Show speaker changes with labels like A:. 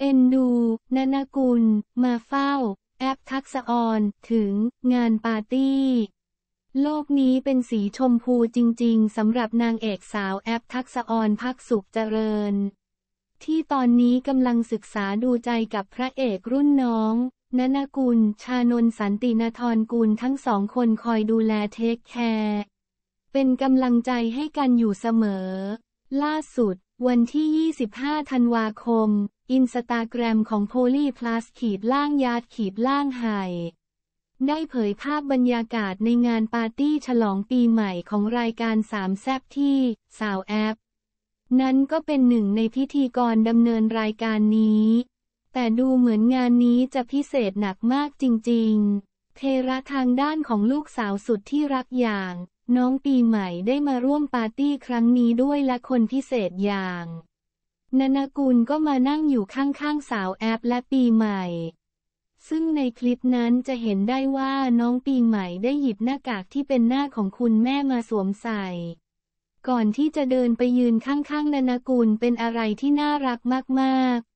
A: เอ็นดู นานากุล มาเฝ้า แอปทักษออนถึง งานปาร์ตี้ โลกนี้เป็นสีชมพูจริงๆสำหรับนางเอกสาวแอปทักษออนพักสุขเจริญ ที่ตอนนี้กำลังศึกษาดูใจกับพระเอกรุ่นน้องนานกุล ชานนสันตินทรกุลทั้งสองคนคอยดูแลเทคแคร์เป็นกำลังใจให้กันอยู่เสมอ ล่าสุด วันที่ 25ธันวาคมอินสตาแกรมของโพลีพลัสขีดล่างยาดขีดล่างไฮได้เผยภาพบรรยากาศในงานปาร์ตี้ฉลองปีใหม่ของรายการสามแซบที่สาวแอป นั้นก็เป็นหนึ่งในพิธีกรดำเนินรายการนี้ แต่ดูเหมือนงานนี้จะพิเศษหนักมากจริง ๆเทระทางด้านของลูกสาวสุดที่รักอย่าง น้องปีใหม่ได้มาร่วมปาร์ตี้ครั้งนี้ด้วยและคนพิเศษอย่างนานากูลก็มานั่งอยู่ข้างๆ สาวแอปและปีใหม่ ซึ่งในคลิปนั้นจะเห็นได้ว่าน้องปีใหม่ได้หยิบหน้ากากที่เป็นหน้าของคุณแม่มาสวมใส่ ก่อนที่จะเดินไปยืนข้างๆ นานากูลเป็นอะไรที่น่ารักมาก ๆ